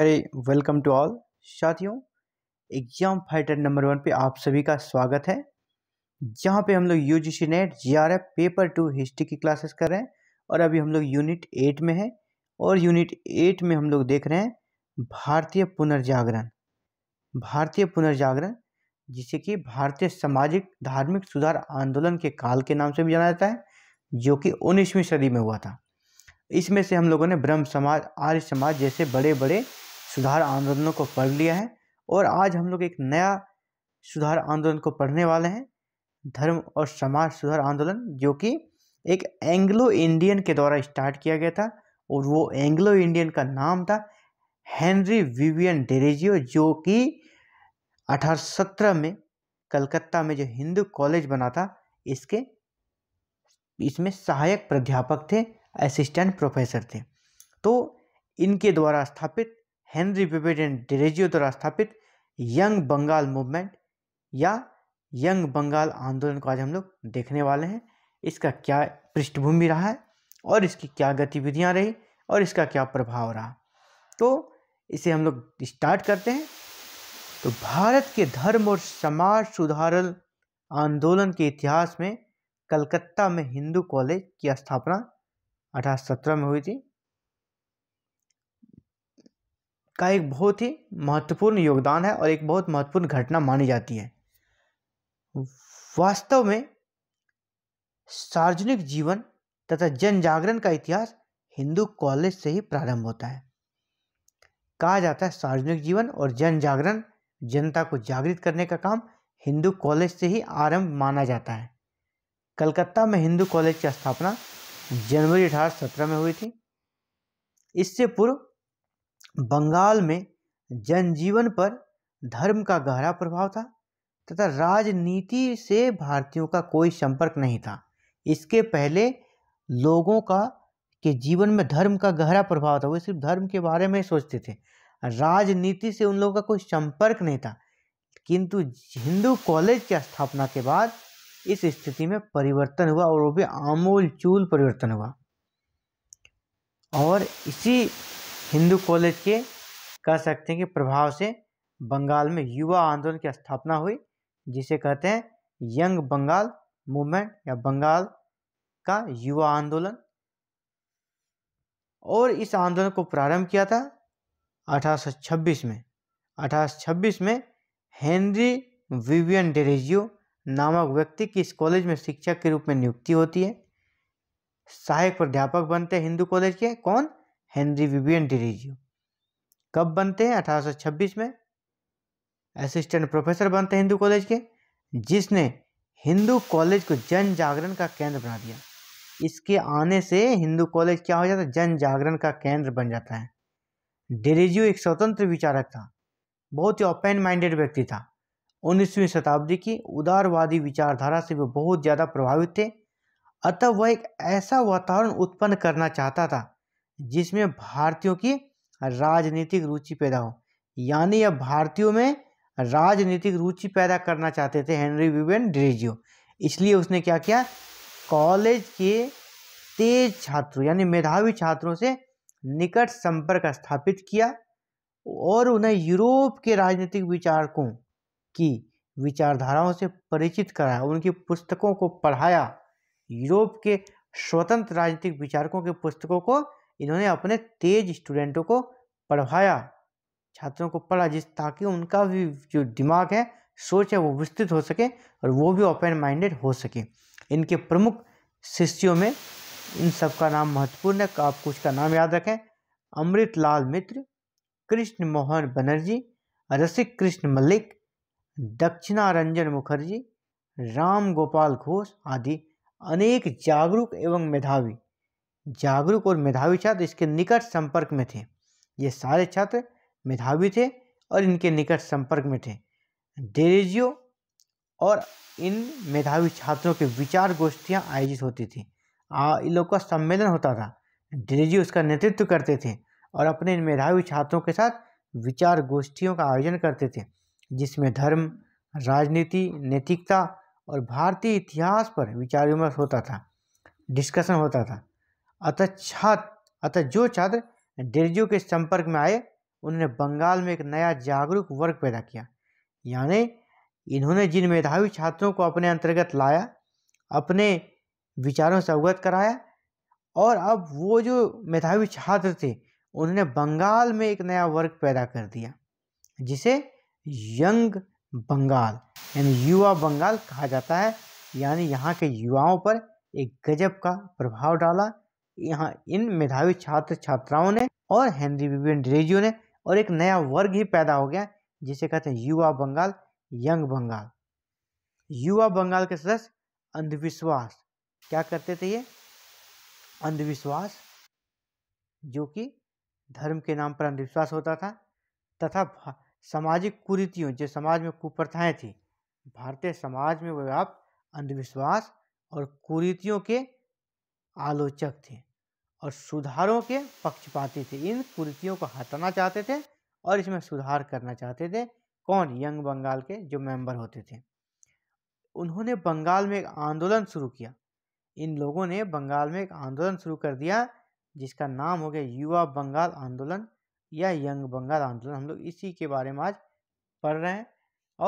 अरे welcome to all साथियों exam fighter number one पे आप सभी का स्वागत है जहाँ पे हम लोग U G C NET J R F paper two history की क्लासेस कर रहे हैं और अभी हम लोग यूनिट एट में हैं और यूनिट एट में हम लोग देख रहे हैं भारतीय पुनर्जागरण भारतीय पुनर्जागरण जिसे कि भारतीय सामाजिक धार्मिक सुधार आंदोलन के काल के नाम से भी जाना जाता है जो कि उन्नीसवीं सदी में हुआ था इसमें से हम लोगों ने ब्रह्म समाज आर्य समाज जैसे बड़े बड़े सुधार आंदोलनों को पढ़ लिया है और आज हम लोग एक नया सुधार आंदोलन को पढ़ने वाले हैं धर्म और समाज सुधार आंदोलन जो कि एक एंग्लो इंडियन के द्वारा स्टार्ट किया गया था और वो एंग्लो इंडियन का नाम था हेनरी विवियन डेरेजियो जो कि अठारह में कलकत्ता में जो हिंदू कॉलेज बना था इसके इसमें सहायक प्राध्यापक थे असिस्टेंट प्रोफेसर थे तो इनके द्वारा स्थापित हेनरी बिबेड एंड डिरेजियो द्वारा स्थापित यंग बंगाल मूवमेंट या यंग बंगाल आंदोलन को आज हम लोग देखने वाले हैं इसका क्या पृष्ठभूमि रहा है और इसकी क्या गतिविधियाँ रही और इसका क्या प्रभाव रहा तो इसे हम लोग स्टार्ट करते हैं तो भारत के धर्म और समाज सुधारल आंदोलन के इतिहास में कलकत्ता में हिंदू कॉलेज की स्थापना अठारह में हुई थी का एक बहुत ही महत्वपूर्ण योगदान है और एक बहुत महत्वपूर्ण घटना मानी जाती है वास्तव में सार्वजनिक जीवन तथा जन जागरण का इतिहास हिंदू कॉलेज से ही प्रारंभ होता है कहा जाता है सार्वजनिक जीवन और जन जागरण जनता को जागृत करने का काम हिंदू कॉलेज से ही आरंभ माना जाता है कलकत्ता में हिंदू कॉलेज की स्थापना जनवरी अठारह में हुई थी इससे पूर्व बंगाल में जनजीवन पर धर्म का गहरा प्रभाव था तथा राजनीति से भारतीयों का कोई संपर्क नहीं था इसके पहले लोगों का के जीवन में धर्म का गहरा प्रभाव था वो सिर्फ धर्म के बारे में सोचते थे राजनीति से उन लोगों का कोई संपर्क नहीं था किंतु हिंदू कॉलेज की स्थापना के बाद इस स्थिति में परिवर्तन हुआ और वो भी आमूल चूल परिवर्तन हुआ और इसी हिंदू कॉलेज के कह सकते हैं कि प्रभाव से बंगाल में युवा आंदोलन की स्थापना हुई जिसे कहते हैं यंग बंगाल मूवमेंट या बंगाल का युवा आंदोलन और इस आंदोलन को प्रारंभ किया था 1826 में 1826 में हेनरी विवियन डेरेजियो नामक व्यक्ति की इस कॉलेज में शिक्षक के रूप में नियुक्ति होती है सहायक प्राध्यापक बनते हैं हिंदू कॉलेज के कौन हेनरी विबियन डिरीजियो कब बनते हैं 1826 में असिस्टेंट प्रोफेसर बनते हैं हिंदू कॉलेज के जिसने हिंदू कॉलेज को जन जागरण का केंद्र बना दिया इसके आने से हिंदू कॉलेज क्या हो जाता है जन जागरण का केंद्र बन जाता है डिरीजियो एक स्वतंत्र विचारक था बहुत ही ओपन माइंडेड व्यक्ति था उन्नीसवीं शताब्दी की उदारवादी विचारधारा से वे बहुत ज़्यादा प्रभावित थे अतः वह एक ऐसा वातावरण उत्पन्न करना चाहता था जिसमें भारतीयों की राजनीतिक रुचि पैदा हो यानी यह भारतीयों में राजनीतिक रुचि पैदा करना चाहते थे हेनरी विवेन ड्रेजियो इसलिए उसने क्या किया कॉलेज के तेज छात्रों यानी मेधावी छात्रों से निकट संपर्क स्थापित किया और उन्हें यूरोप के राजनीतिक विचारकों की विचारधाराओं से परिचित कराया उनकी पुस्तकों को पढ़ाया यूरोप के स्वतंत्र राजनीतिक विचारकों के पुस्तकों को इन्होंने अपने तेज स्टूडेंटों को पढ़वाया छात्रों को पढ़ा जिस ताकि उनका भी जो दिमाग है सोच है वो विस्तृत हो सके और वो भी ओपन माइंडेड हो सके इनके प्रमुख शिष्यों में इन सब का नाम महत्वपूर्ण है आप कुछ का नाम याद रखें अमृत लाल मित्र कृष्ण मोहन बनर्जी रसिक कृष्ण मल्लिक दक्षिणा रंजन मुखर्जी राम गोपाल घोष आदि अनेक जागरूक एवं मेधावी जागरूक और मेधावी छात्र इसके निकट संपर्क में थे ये सारे छात्र मेधावी थे और इनके निकट संपर्क में थे डेरेजियो और इन मेधावी छात्रों के विचार गोष्ठियाँ आयोजित होती थी आ, इन लोग का सम्मेलन होता था डेरेजियो उसका नेतृत्व करते थे और अपने इन मेधावी छात्रों के साथ विचार गोष्ठियों का आयोजन करते थे जिसमें धर्म राजनीति नैतिकता और भारतीय इतिहास पर विचार विमर्श होता था डिस्कशन होता था अतः छात्र अतः जो छात्र डेरिजियो के संपर्क में आए उन्होंने बंगाल में एक नया जागरूक वर्ग पैदा किया यानी इन्होंने जिन मेधावी छात्रों को अपने अंतर्गत लाया अपने विचारों से अवगत कराया और अब वो जो मेधावी छात्र थे उन्होंने बंगाल में एक नया वर्ग पैदा कर दिया जिसे यंग बंगाल यानी युवा बंगाल कहा जाता है यानी यहाँ के युवाओं पर एक गजब का प्रभाव डाला यहाँ इन मेधावी छात्र छात्राओं ने और हेनरी विपिन डिरेजियो ने और एक नया वर्ग ही पैदा हो गया जिसे कहते हैं युवा बंगाल यंग बंगाल युवा बंगाल के सदस्य अंधविश्वास क्या करते थे ये अंधविश्वास जो कि धर्म के नाम पर अंधविश्वास होता था तथा सामाजिक कुरीतियों जो समाज में कुप्रथाएं थी भारतीय समाज में व्याप्त अंधविश्वास और कुरीतियों के आलोचक थे और सुधारों के पक्षपाती थे इन कुरीतियों को हटाना चाहते थे और इसमें सुधार करना चाहते थे कौन यंग बंगाल के जो मेंबर होते थे उन्होंने बंगाल में एक आंदोलन शुरू किया इन लोगों ने बंगाल में एक आंदोलन शुरू कर दिया जिसका नाम हो गया युवा बंगाल आंदोलन या यंग बंगाल आंदोलन हम लोग इसी के बारे में आज पढ़ रहे हैं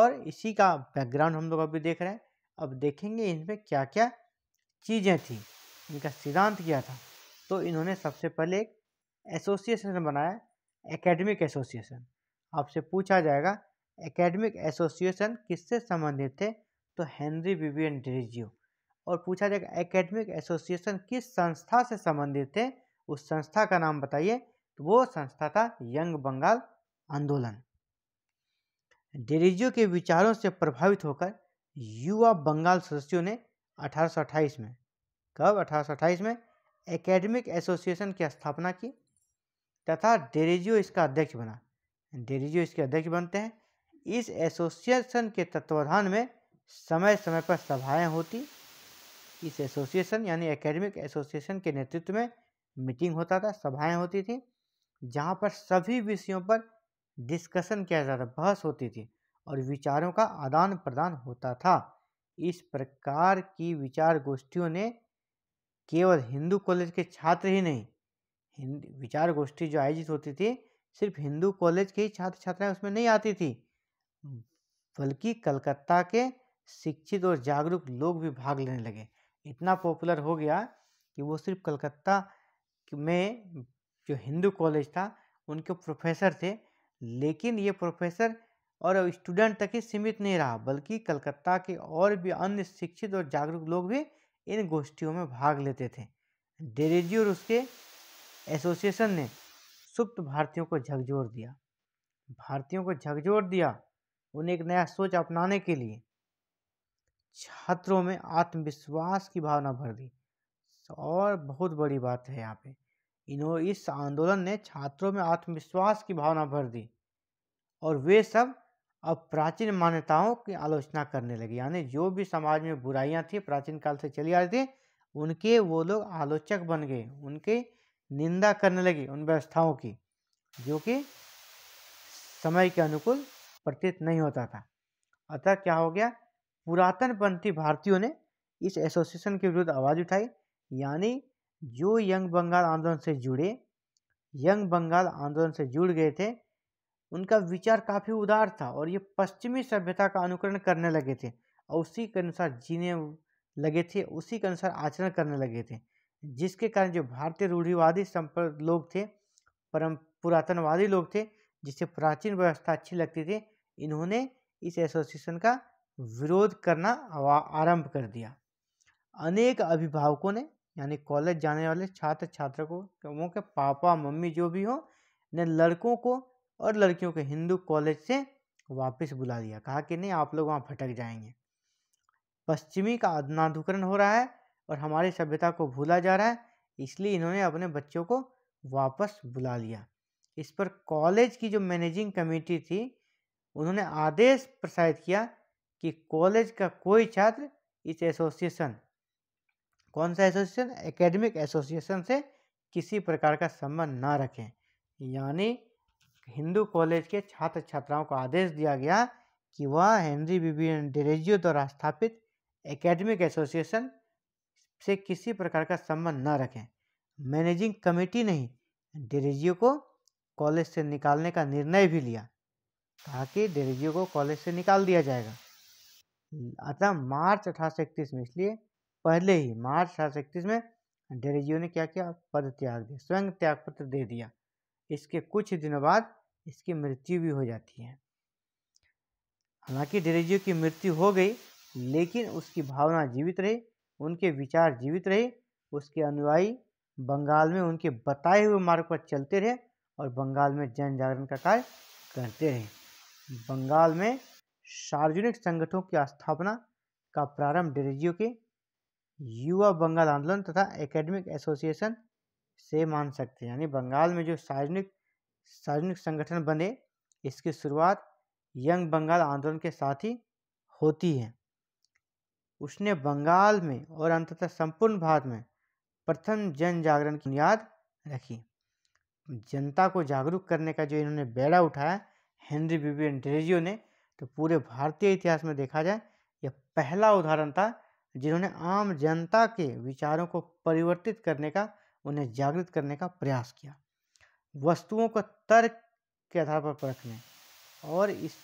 और इसी का बैकग्राउंड हम लोग अभी देख रहे हैं अब देखेंगे इनमें क्या क्या चीज़ें थीं इनका सिद्धांत क्या था तो इन्होंने सबसे पहले एक एसोसिएशन बनाया एकेडमिक एसोसिएशन आपसे पूछा जाएगा एकेडमिक एसोसिएशन किससे संबंधित थे तो हेनरी विवियन डिरिजियो और पूछा जाएगा एकेडमिक एसोसिएशन किस संस्था से संबंधित थे उस संस्था का नाम बताइए तो वो संस्था था यंग बंगाल आंदोलन डिरिजियो के विचारों से प्रभावित होकर युवा बंगाल सदस्यों ने अठारह में कब अठारह में एकेडमिक एसोसिएशन की स्थापना की तथा डेरिजियो इसका अध्यक्ष बना डेरिजियो इसके अध्यक्ष बनते हैं इस एसोसिएशन के तत्वाधान में समय समय पर सभाएं होती इस एसोसिएशन यानी एकेडमिक एसोसिएशन के नेतृत्व में मीटिंग होता था सभाएं होती थी जहां पर सभी विषयों पर डिस्कशन किया जाता बहस होती थी और विचारों का आदान प्रदान होता था इस प्रकार की विचार गोष्ठियों ने केवल हिंदू कॉलेज के छात्र ही नहीं हिंदी विचार गोष्ठी जो आयोजित होती थी सिर्फ हिंदू कॉलेज के ही छात्र छात्राएं उसमें नहीं आती थी बल्कि कलकत्ता के शिक्षित और जागरूक लोग भी भाग लेने लगे इतना पॉपुलर हो गया कि वो सिर्फ कलकत्ता में जो हिंदू कॉलेज था उनके प्रोफेसर थे लेकिन ये प्रोफेसर और स्टूडेंट तक ही सीमित नहीं रहा बल्कि कलकत्ता के और भी अन्य शिक्षित और जागरूक लोग भी इन गोष्ठियों में भाग लेते थे डेरेजी और उसके एसोसिएशन ने सुप्त भारतीयों को झकझोर दिया भारतीयों को झकझोर दिया उन्हें एक नया सोच अपनाने के लिए छात्रों में आत्मविश्वास की भावना भर दी और बहुत बड़ी बात है यहाँ पे इन्हों इस आंदोलन ने छात्रों में आत्मविश्वास की भावना भर दी और वे सब अब प्राचीन मान्यताओं की आलोचना करने लगे यानी जो भी समाज में बुराइयां थी प्राचीन काल से चली आ रही थी उनके वो लोग आलोचक बन गए उनके निंदा करने लगे उन व्यवस्थाओं की जो कि समय के अनुकूल प्रतीत नहीं होता था अतः क्या हो गया पुरातन पंथी भारतीयों ने इस एसोसिएशन के विरुद्ध आवाज़ उठाई यानी जो यंग बंगाल आंदोलन से जुड़े यंग बंगाल आंदोलन से जुड़ गए थे उनका विचार काफ़ी उदार था और ये पश्चिमी सभ्यता का अनुकरण करने लगे थे और उसी के अनुसार जीने लगे थे उसी के अनुसार आचरण करने लगे थे जिसके कारण जो भारतीय रूढ़िवादी संपर्क लोग थे परम पुरातनवादी लोग थे जिसे प्राचीन व्यवस्था अच्छी लगती थी इन्होंने इस एसोसिएशन का विरोध करना आरंभ कर दिया अनेक अभिभावकों ने यानी कॉलेज जाने वाले छात्र छात्रों को के पापा मम्मी जो भी हों ने लड़कों को और लड़कियों को हिंदू कॉलेज से वापस बुला दिया कहा कि नहीं आप लोग वहाँ भटक जाएंगे पश्चिमी का अदनाधुकरण हो रहा है और हमारी सभ्यता को भूला जा रहा है इसलिए इन्होंने अपने बच्चों को वापस बुला लिया इस पर कॉलेज की जो मैनेजिंग कमेटी थी उन्होंने आदेश प्रसारित किया कि कॉलेज का कोई छात्र इस एसोसिएशन कौन सा एसोसिएशन एकेडमिक एसोसिएशन से किसी प्रकार का संबंध ना रखें यानी हिंदू कॉलेज के छात्र छात्राओं को आदेश दिया गया कि वह हेनरी विवियन डेरेजियो द्वारा स्थापित एकेडमिक एसोसिएशन से किसी प्रकार का संबंध न रखें मैनेजिंग कमेटी ने ही डेरेजियो को कॉलेज से निकालने का निर्णय भी लिया कहा कि डेरेजियो को कॉलेज से निकाल दिया जाएगा अतः मार्च अठारह में इसलिए पहले ही मार्च अठारह में डेरेजियो ने क्या किया पद त्याग दिया स्वयं त्यागपत्र दे दिया इसके कुछ दिनों बाद इसकी मृत्यु भी हो जाती है हालांकि डेरेजियो की मृत्यु हो गई लेकिन उसकी भावना जीवित रही उनके विचार जीवित रहे उसके अनुयायी बंगाल में उनके बताए हुए मार्ग पर चलते रहे और बंगाल में जन जागरण का कार्य करते रहे बंगाल में सार्वजनिक संगठनों की स्थापना का प्रारंभ डेरेजियो के युवा बंगाल आंदोलन तथा एकेडमिक एसोसिएशन से मान सकते हैं यानी बंगाल में जो सार्वजनिक सार्वजनिक संगठन बने इसकी शुरुआत यंग बंगाल आंदोलन के साथ ही होती है उसने बंगाल में और अंततः संपूर्ण भारत में प्रथम जन जागरण की बुनियाद रखी जनता को जागरूक करने का जो इन्होंने बेड़ा उठाया हेनरी विवियन डेरेजियो ने तो पूरे भारतीय इतिहास में देखा जाए यह पहला उदाहरण था जिन्होंने आम जनता के विचारों को परिवर्तित करने का उन्हें जागृत करने का प्रयास किया वस्तुओं को तर्क के आधार पर परखने और इस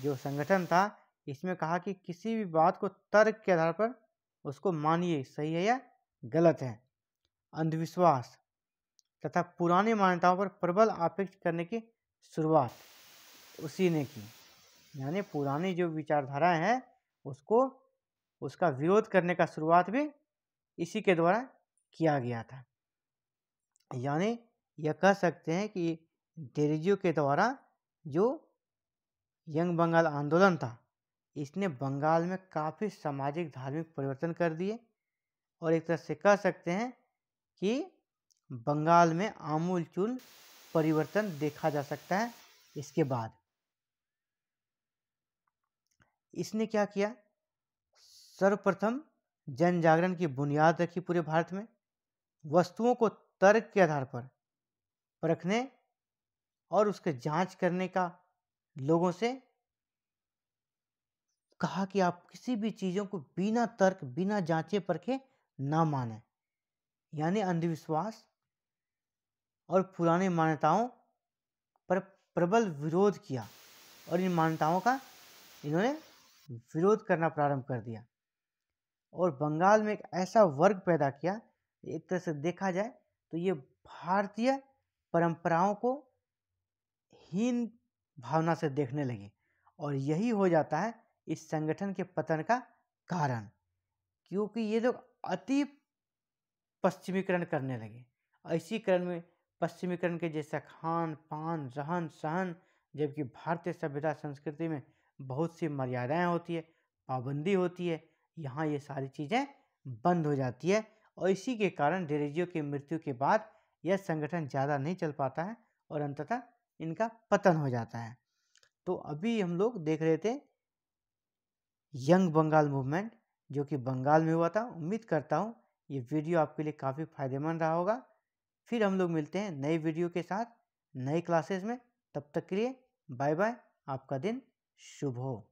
जो संगठन था इसमें कहा कि किसी भी बात को तर्क के आधार पर उसको मानिए सही है या गलत है अंधविश्वास तथा पुरानी मान्यताओं पर प्रबल आपेक्ष करने की शुरुआत उसी ने की यानी पुरानी जो विचारधाराएं हैं उसको उसका विरोध करने का शुरुआत भी इसी के द्वारा किया गया था यानी यह कह सकते हैं कि डेरिजियो के द्वारा जो यंग बंगाल आंदोलन था इसने बंगाल में काफ़ी सामाजिक धार्मिक परिवर्तन कर दिए और एक तरह से कह सकते हैं कि बंगाल में आमूलचूल परिवर्तन देखा जा सकता है इसके बाद इसने क्या किया सर्वप्रथम जन जागरण की बुनियाद रखी पूरे भारत में वस्तुओं को तर्क के आधार पर परखने और उसके जांच करने का लोगों से कहा कि आप किसी भी चीज़ों को बिना तर्क बिना जांचे परखे ना माने यानी अंधविश्वास और पुराने मान्यताओं पर प्रबल विरोध किया और इन मान्यताओं का इन्होंने विरोध करना प्रारंभ कर दिया और बंगाल में एक ऐसा वर्ग पैदा किया एक तरह से देखा जाए तो ये भारतीय परंपराओं को हीन भावना से देखने लगे और यही हो जाता है इस संगठन के पतन का कारण क्योंकि ये लोग अति पश्चिमीकरण करने लगे इसी क्रम में पश्चिमीकरण के जैसा खान पान रहन सहन जबकि भारतीय सभ्यता संस्कृति में बहुत सी मर्यादाएं होती है पाबंदी होती है यहाँ ये सारी चीज़ें बंद हो जाती है और इसी के कारण डेरेजियो की मृत्यु के बाद यह संगठन ज़्यादा नहीं चल पाता है और अंततः इनका पतन हो जाता है तो अभी हम लोग देख रहे थे यंग बंगाल मूवमेंट जो कि बंगाल में हुआ था उम्मीद करता हूँ ये वीडियो आपके लिए काफ़ी फायदेमंद रहा होगा फिर हम लोग मिलते हैं नए वीडियो के साथ नए क्लासेस में तब तक के लिए बाय बाय आपका दिन शुभ हो